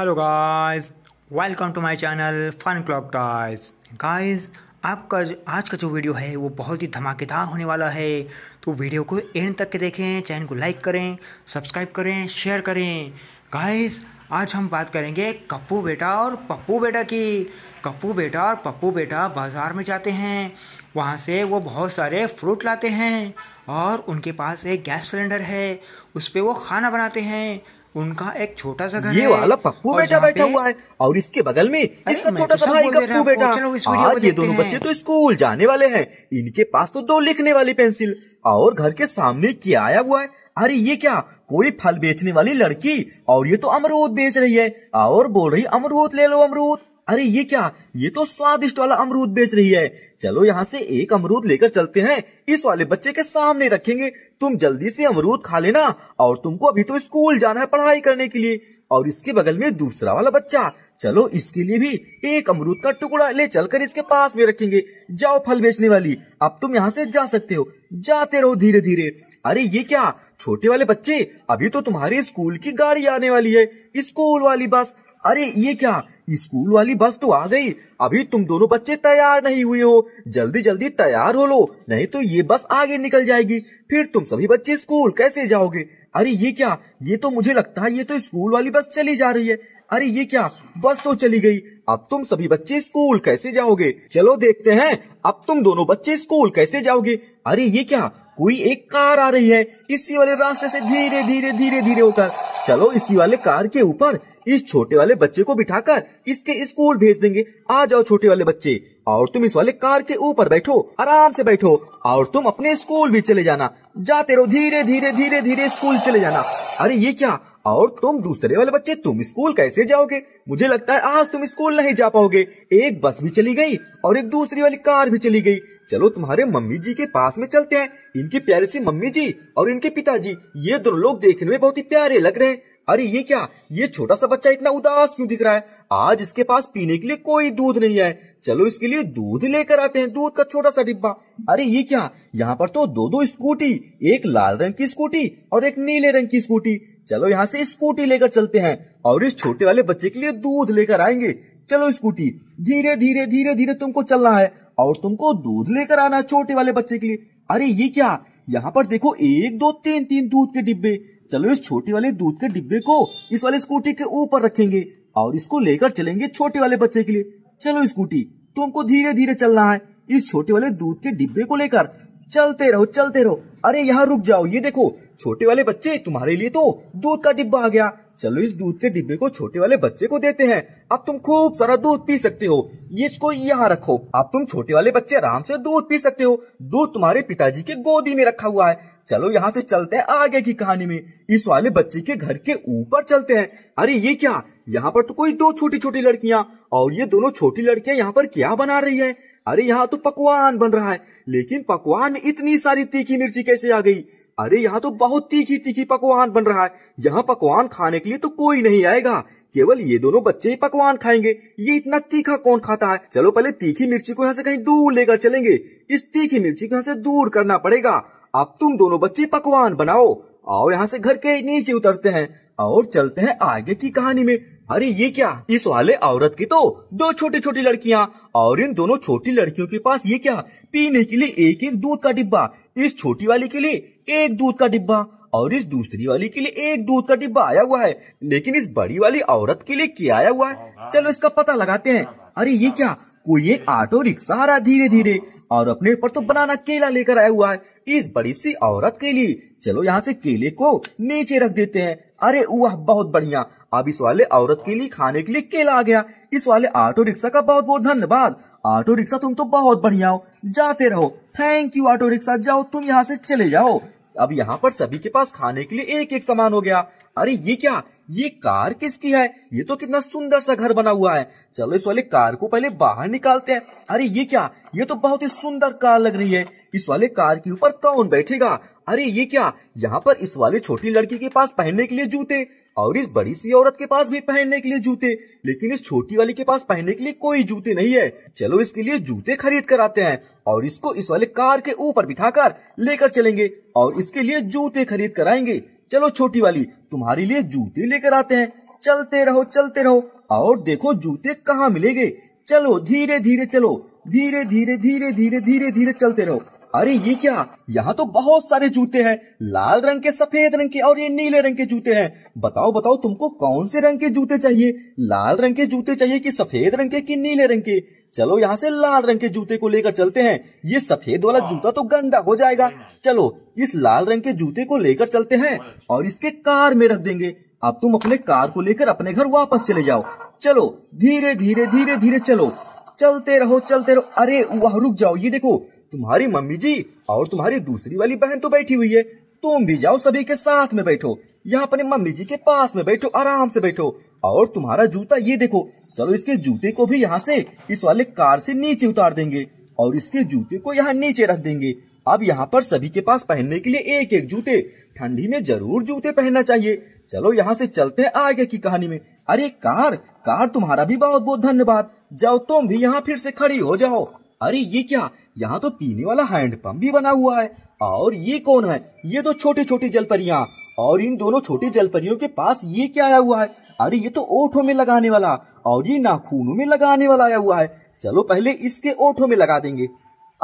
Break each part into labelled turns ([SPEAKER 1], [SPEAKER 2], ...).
[SPEAKER 1] Hello guys welcome to my channel fun clock guys guys आपका आज का जो वीडियो है वो बहुत ही धमाकेदार होने वाला है तो वीडियो को एंड तक के देखें चैनल को लाइक करें सब्सक्राइब करें शेयर करें गाइस आज हम बात करेंगे कप्पू बेटा और पप्पू बेटा की कप्पू बेटा और पप्पू बेटा बाज़ार में जाते हैं वहाँ से वो बहुत सारे फ्रूट लाते हैं और उनके पास एक गैस सिलेंडर है उस पर वो खाना बनाते हैं उनका एक छोटा सा घर ये वाला पप्पू बेटा बैठा हुआ है
[SPEAKER 2] और इसके बगल में
[SPEAKER 1] इसका छोटा तो सा भाई पप्पू बेटा आज ये दोनों बच्चे
[SPEAKER 2] तो स्कूल जाने वाले हैं इनके पास तो दो लिखने वाली पेंसिल और घर के सामने क्या आया हुआ है अरे ये क्या कोई फल बेचने वाली लड़की और ये तो अमरूद बेच रही है और बोल रही अमरूद ले लो अमरूद अरे ये क्या ये तो स्वादिष्ट वाला अमरूद बेच रही है चलो यहाँ से एक अमरूद लेकर चलते हैं इस वाले बच्चे के सामने रखेंगे तुम जल्दी से अमरूद खा लेना और तुमको अभी तो स्कूल जाना है पढ़ाई करने के लिए और इसके बगल में दूसरा वाला बच्चा चलो इसके लिए भी एक अमरूद का टुकड़ा ले चलकर इसके पास में रखेंगे जाओ फल बेचने वाली अब तुम यहाँ से जा सकते हो जाते रहो धीरे धीरे अरे ये क्या छोटे वाले बच्चे अभी तो तुम्हारी स्कूल की गाड़ी आने वाली है स्कूल वाली बस अरे ये क्या स्कूल वाली बस तो आ गई अभी तुम दोनों बच्चे तैयार नहीं हुए हो जल्दी जल्दी तैयार हो लो नहीं तो ये बस आगे निकल जाएगी फिर तुम सभी बच्चे स्कूल कैसे जाओगे अरे ये क्या ये तो मुझे लगता है ये तो स्कूल वाली बस चली जा रही है अरे ये क्या बस तो चली गई अब तुम सभी बच्चे स्कूल कैसे जाओगे चलो देखते हैं अब तुम दोनों बच्चे स्कूल कैसे जाओगे अरे ये क्या कोई एक कार आ रही है इसी वाले रास्ते से धीरे धीरे धीरे धीरे होकर चलो इसी वाले कार के ऊपर इस छोटे वाले बच्चे को बिठाकर इसके स्कूल भेज देंगे आ जाओ छोटे वाले बच्चे और तुम इस वाले कार के ऊपर बैठो आराम से बैठो और तुम अपने स्कूल भी चले जाना जाते रहो धीरे धीरे धीरे धीरे स्कूल चले जाना अरे ये क्या और तुम दूसरे वाले बच्चे तुम स्कूल कैसे जाओगे मुझे लगता है आज तुम स्कूल नहीं जा पाओगे एक बस भी चली गई और एक दूसरी वाली कार भी चली गई चलो तुम्हारे मम्मी जी के पास में चलते हैं इनकी प्यारी सी मम्मी जी और इनके पिताजी ये दोनों लोग देखने में बहुत ही प्यारे लग रहे हैं अरे ये क्या ये छोटा सा बच्चा इतना उदास क्यों दिख रहा है आज इसके पास पीने के लिए कोई दूध नहीं है चलो इसके लिए दूध लेकर आते हैं दूध का छोटा सा डिब्बा अरे ये क्या यहाँ पर तो दो दो स्कूटी एक लाल रंग की स्कूटी और एक नीले रंग की स्कूटी चलो यहाँ से स्कूटी लेकर चलते हैं और इस छोटे वाले बच्चे के लिए दूध लेकर आएंगे चलो स्कूटी धीरे धीरे धीरे धीरे तुमको चलना है और तुमको दूध लेकर आना छोटे वाले बच्चे के लिए अरे ये क्या यहाँ पर देखो एक दो तीन तीन दूध के डिब्बे चलो इस छोटे वाले दूध के डिब्बे को इस वाले स्कूटी के ऊपर रखेंगे और इसको लेकर चलेंगे छोटे वाले बच्चे के लिए चलो स्कूटी तुमको धीरे धीरे चलना है इस छोटे वाले दूध के डिब्बे को लेकर चलते रहो चलते रहो अरे यहाँ रुक जाओ ये देखो छोटे वाले बच्चे तुम्हारे लिए तो दूध का डिब्बा आ गया चलो इस दूध के डिब्बे को छोटे वाले बच्चे को देते हैं अब तुम खूब सारा दूध पी सकते हो ये इसको यहाँ रखो अब तुम छोटे वाले बच्चे आराम से दूध पी सकते हो दूध तुम्हारे पिताजी के गोदी में रखा हुआ है चलो यहाँ से चलते हैं आगे की कहानी में इस वाले बच्चे के घर के ऊपर चलते हैं अरे ये क्या यहाँ पर तो कोई दो छोटी छोटी लड़कियाँ और ये दोनों छोटी लड़कियाँ यहाँ पर क्या बना रही है अरे यहाँ तो पकवान बन रहा है लेकिन पकवान में इतनी सारी तीखी मिर्ची कैसे आ गई अरे यहाँ तो बहुत तीखी तीखी पकवान बन रहा है यहाँ पकवान खाने के लिए तो कोई नहीं आएगा केवल ये दोनों बच्चे ही पकवान खाएंगे ये इतना तीखा कौन खाता है चलो पहले तीखी मिर्ची को यहाँ से कहीं दूर लेकर चलेंगे इस तीखी मिर्ची को यहाँ से दूर करना पड़ेगा अब तुम दोनों बच्चे पकवान बनाओ आओ यहाँ से घर के नीचे उतरते हैं और चलते हैं आगे की कहानी में अरे ये क्या इस वाले औरत की तो दो छोटी छोटी लड़कियाँ और इन दोनों छोटी लड़कियों के पास ये क्या पीने के लिए एक एक दूध का डिब्बा इस छोटी वाली के लिए एक दूध का डिब्बा और इस दूसरी वाली के लिए एक दूध का डिब्बा आया हुआ है लेकिन इस बड़ी वाली औरत के लिए क्या आया हुआ है चलो इसका पता लगाते हैं अरे ये क्या कोई एक ऑटो रिक्शा आ रहा धीरे धीरे और अपने ऊपर तो बनाना केला लेकर आया हुआ है इस बड़ी सी औरत के लिए चलो यहाँ से केले को नीचे रख देते हैं अरे वह बहुत बढ़िया अब इस वाले औरत के लिए खाने के लिए केला आ गया इस वाले ऑटो रिक्शा का बहुत बहुत धन्यवाद ऑटो रिक्शा तुम तो बहुत बढ़िया हो जाते रहो थैंक यू ऑटो रिक्शा जाओ तुम यहाँ से चले जाओ अब यहाँ पर सभी के पास खाने के लिए एक एक सामान हो गया अरे ये क्या ये कार किसकी है ये तो कितना सुंदर सा घर बना हुआ है चलो इस वाले कार को पहले बाहर निकालते हैं अरे ये क्या ये तो बहुत ही सुंदर कार लग रही है इस वाले कार के ऊपर कौन बैठेगा अरे ये क्या यहाँ पर इस वाले छोटी लड़की के पास पहनने के लिए जूते और इस बड़ी सी औरत के पास भी पहनने के लिए जूते लेकिन इस छोटी वाली के पास पहनने के लिए कोई जूते नहीं है चलो इसके लिए जूते खरीद कर आते हैं और इसको इस वाले कार के ऊपर बिठाकर लेकर चलेंगे और इसके लिए जूते खरीद कर आएंगे चलो छोटी वाली तुम्हारे लिए जूते लेकर आते हैं चलते रहो चलते रहो और देखो जूते कहाँ मिलेंगे चलो धीरे धीरे चलो धीरे धीरे धीरे धीरे धीरे धीरे चलते रहो अरे ये क्या यहाँ तो बहुत सारे जूते हैं लाल रंग के सफेद रंग के और ये नीले रंग के जूते हैं बताओ बताओ तुमको कौन से रंग के जूते चाहिए लाल रंग के जूते चाहिए कि सफेद रंग के कि नीले रंग के चलो यहाँ से लाल रंग के जूते को लेकर चलते हैं ये सफेद वाला हाँ। जूता तो गंदा हो जाएगा चलो इस लाल रंग के जूते को लेकर चलते हैं और इसके कार में रख देंगे अब तुम अपने कार को लेकर अपने घर वापस चले जाओ चलो धीरे धीरे धीरे धीरे चलो चलते रहो चलते रहो अरे वह रुक जाओ ये देखो तुम्हारी मम्मी जी और तुम्हारी दूसरी वाली बहन तो बैठी हुई है तुम भी जाओ सभी के साथ में बैठो यहाँ अपने मम्मी जी के पास में बैठो आराम से बैठो और तुम्हारा जूता ये देखो चलो इसके जूते को भी यहाँ से इस वाले कार से नीचे उतार देंगे और इसके जूते को यहाँ नीचे रख देंगे अब यहाँ पर सभी के पास पहनने के लिए एक एक जूते ठंडी में जरूर जूते पहनना चाहिए चलो यहाँ से चलते हैं आगे की कहानी में अरे कार कार तुम्हारा भी बहुत बहुत धन्यवाद जाओ तुम भी यहाँ फिर से खड़ी हो जाओ अरे ये क्या यहाँ तो पीने वाला हैंडपम्प भी बना हुआ है और ये कौन है ये तो छोटी छोटी जलपरिया और इन दोनों छोटे जलपरियों के पास ये क्या आया हुआ है अरे ये तो ओठों में लगाने वाला और ये नाखूनों में लगाने वाला आया हुआ है चलो पहले इसके ओठों में लगा देंगे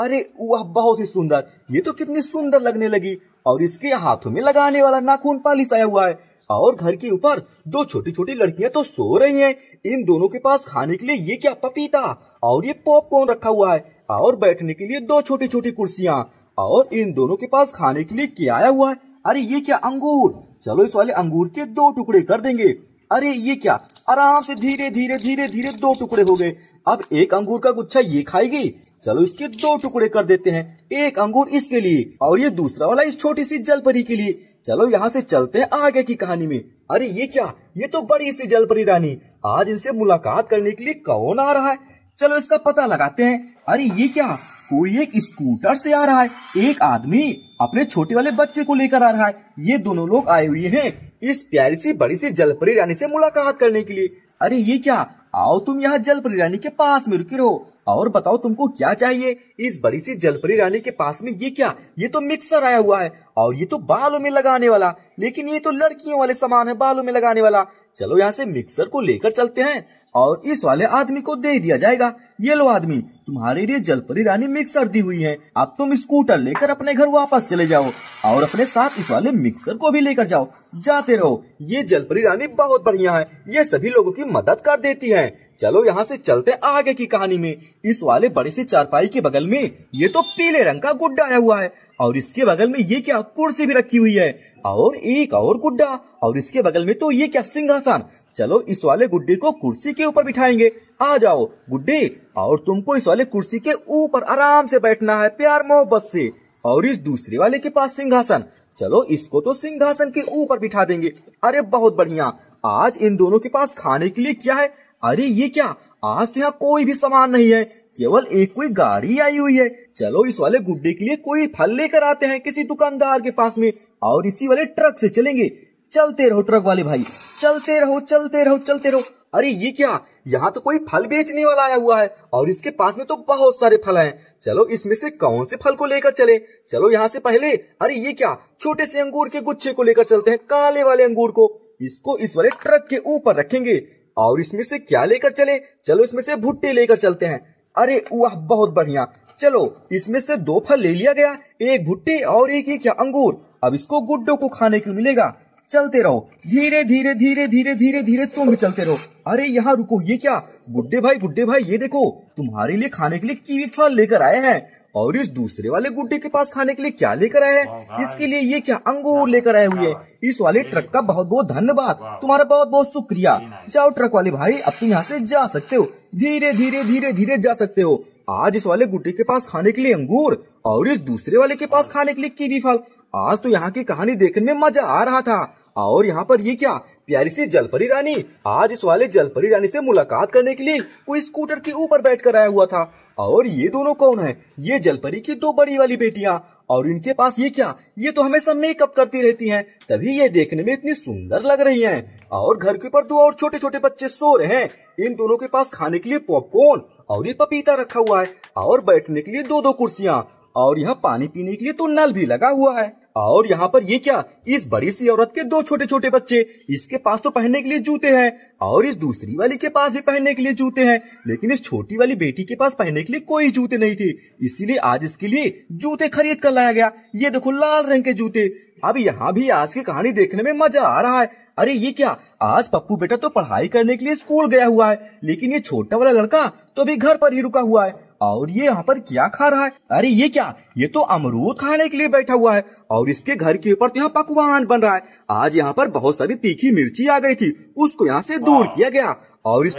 [SPEAKER 2] अरे वह बहुत ही सुंदर ये तो कितनी सुंदर लगने लगी और इसके हाथों में लगाने वाला नाखून पालिस आया हुआ है और घर के ऊपर दो छोटी छोटी लड़कियां तो सो रही हैं इन दोनों के पास खाने के लिए ये क्या पपीता और ये पॉपकॉर्न रखा हुआ है और बैठने के लिए दो छोटी छोटी कुर्सियाँ और इन दोनों के पास खाने के लिए क्या आया हुआ है अरे ये क्या अंगूर चलो इस वाले अंगूर के दो टुकड़े कर देंगे अरे ये क्या आराम से धीरे धीरे धीरे धीरे दो टुकड़े हो गए अब एक अंगूर का गुच्छा ये खाएगी चलो इसके दो टुकड़े कर देते हैं एक अंगूर इसके लिए और ये दूसरा वाला इस छोटी सी जलपरी के लिए चलो यहाँ से चलते हैं आगे की कहानी में अरे ये क्या ये तो बड़ी सी जलपरी रानी आज इनसे मुलाकात करने के लिए कौन आ रहा है चलो इसका पता लगाते हैं अरे ये क्या कोई एक स्कूटर से आ रहा है एक आदमी अपने छोटे वाले बच्चे को लेकर आ रहा है ये दोनों लोग आए हुए हैं इस प्यारी सी बड़ी सी जलपरी रानी से मुलाकात करने के लिए अरे ये क्या आओ तुम यहाँ जलपरी रानी के पास में रुके रहो और बताओ तुमको क्या चाहिए इस बड़ी सी जलपरी रानी के पास में ये क्या ये तो मिक्सर आया हुआ है और ये तो बालों में लगाने वाला लेकिन ये तो लड़कियों वाले सामान है बालों में लगाने वाला चलो यहाँ से मिक्सर को लेकर चलते हैं और इस वाले आदमी को दे दिया जाएगा ये लो आदमी तुम्हारे लिए जलपरी रानी मिक्सर दी हुई है अब तुम स्कूटर लेकर अपने घर वापस चले जाओ और अपने साथ इस वाले मिक्सर को भी लेकर जाओ जाते रहो ये जलपरी रानी बहुत बढ़िया है ये सभी लोगों की मदद कर देती है चलो यहाँ से चलते आगे की कहानी में इस वाले बड़े से चारपाई के बगल में ये तो पीले रंग का गुड्डा आया हुआ है और इसके बगल में ये क्या कुर्सी भी रखी हुई है और एक और गुड्डा और इसके बगल में तो ये क्या सिंहासन चलो इस वाले गुड्डे को कुर्सी के ऊपर बिठाएंगे आ जाओ गुड्डे और तुमको इस वाले कुर्सी के ऊपर आराम से बैठना है प्यार मोहब्बत से और इस दूसरे वाले के पास सिंहासन चलो इसको तो सिंहासन के ऊपर बिठा देंगे अरे बहुत बढ़िया आज इन दोनों के पास खाने के लिए क्या है अरे ये क्या आज तो यहाँ कोई भी सामान नहीं है केवल एक कोई गाड़ी आई हुई है चलो इस वाले गुड्डे के लिए कोई फल लेकर आते हैं किसी दुकानदार के पास में और इसी वाले ट्रक से चलेंगे चलते रहो ट्रक वाले भाई चलते रहो चलते रहो चलते रहो अरे ये क्या यहाँ तो कोई फल बेचने वाला आया हुआ है और इसके पास में तो बहुत सारे फल हैं चलो इसमें से कौन से फल को लेकर चले चलो यहाँ से पहले अरे ये क्या छोटे से अंगूर के गुच्छे को लेकर चलते हैं काले वाले अंगूर को इसको इस वाले ट्रक के ऊपर रखेंगे और इसमें से क्या लेकर चले चलो इसमें से भुट्टे लेकर चलते हैं अरे वह बहुत बढ़िया चलो इसमें से दो फल ले लिया गया एक भुट्टे और एक एक अंगूर अब इसको गुड्डो को खाने क्यों मिलेगा चलते रहो धीरे धीरे धीरे धीरे धीरे धीरे तुम भी चलते रहो अरे यहाँ रुको ये क्या गुड्डे भाई गुड्डे भाई ये देखो तुम्हारे लिए खाने के लिए कीवी फल लेकर आए हैं और इस दूसरे वाले गुड्डे के पास खाने के लिए क्या लेकर आए हैं इसके लिए ये क्या अंगूर लेकर आए हुए इस वाले ट्रक का बहुत बहुत धन्यवाद तुम्हारा बहुत बहुत शुक्रिया जाओ ट्रक वाले भाई अब तुम यहाँ से जा सकते हो धीरे धीरे धीरे धीरे जा सकते हो आज इस वाले गुड्डे के पास खाने के लिए अंगूर और इस दूसरे वाले के पास खाने के लिए कीवी फल आज तो यहाँ की कहानी देखने में मजा आ रहा था और यहाँ पर ये क्या प्यारी सी जलपरी रानी आज इस वाले जलपरी रानी से मुलाकात करने के लिए कोई स्कूटर के ऊपर बैठ कर आया हुआ था और ये दोनों कौन है ये जलपरी की दो बड़ी वाली बेटियाँ और इनके पास ये क्या ये तो हमेशा मेकअप करती रहती हैं तभी ये देखने में इतनी सुंदर लग रही हैं और घर के ऊपर दो और छोटे छोटे बच्चे सो रहे हैं इन दोनों के पास खाने के लिए पॉपकॉर्न और ये पपीता रखा हुआ है और बैठने के लिए दो दो कुर्सियाँ और यहाँ पानी पीने के लिए तो नल भी लगा हुआ है और यहाँ पर ये क्या इस बड़ी सी औरत के दो छोटे छोटे बच्चे इसके पास तो पहनने के लिए जूते हैं और इस दूसरी वाली के पास भी पहनने के लिए जूते हैं लेकिन इस छोटी वाली बेटी के पास पहनने के लिए कोई जूते नहीं थे इसीलिए आज इसके लिए जूते खरीद कर लाया गया ये देखो लाल रंग के जूते अब यहाँ भी आज की कहानी देखने में मजा आ रहा है अरे ये क्या आज पप्पू बेटा तो पढ़ाई करने के लिए स्कूल गया हुआ है लेकिन ये छोटा वाला लड़का तो अभी घर पर ही रुका हुआ है और ये यहाँ पर क्या खा रहा है अरे ये क्या ये तो अमरूद खाने के लिए बैठा हुआ है और इसके घर के ऊपर तो यहाँ पकवान बन रहा है आज यहाँ पर बहुत सारी तीखी मिर्ची आ गई थी उसको यहाँ से दूर किया गया और इस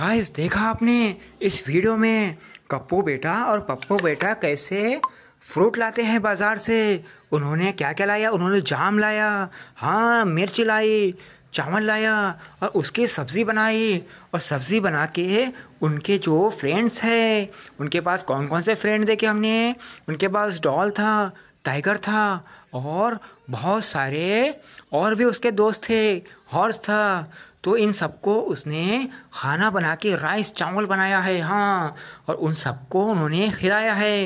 [SPEAKER 1] गाइस देखा आपने इस वीडियो में कप्पू बेटा और पप्पू बेटा कैसे फ्रूट लाते हैं बाज़ार से उन्होंने क्या क्या लाया उन्होंने जाम लाया हाँ मिर्च लाई चावल लाया और उसकी सब्ज़ी बनाई और सब्ज़ी बना के उनके जो फ्रेंड्स है उनके पास कौन कौन से फ्रेंड देखे हमने उनके पास डॉल था टाइगर था और बहुत सारे और भी उसके दोस्त थे हॉर्स था तो इन सबको उसने खाना बना के राइस चावल बनाया है हाँ और उन सबको उन्होंने खिलाया है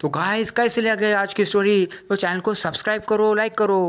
[SPEAKER 1] तो गाइस कैसे लगे आज की स्टोरी तो चैनल को सब्सक्राइब करो लाइक करो